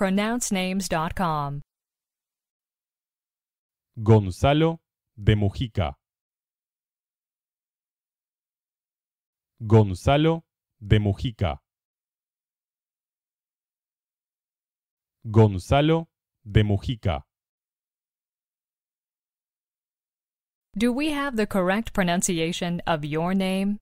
pronouncenames.com. Gonzalo de Mujica. Gonzalo de Mujica. Gonzalo de Mujica. Do we have the correct pronunciation of your name?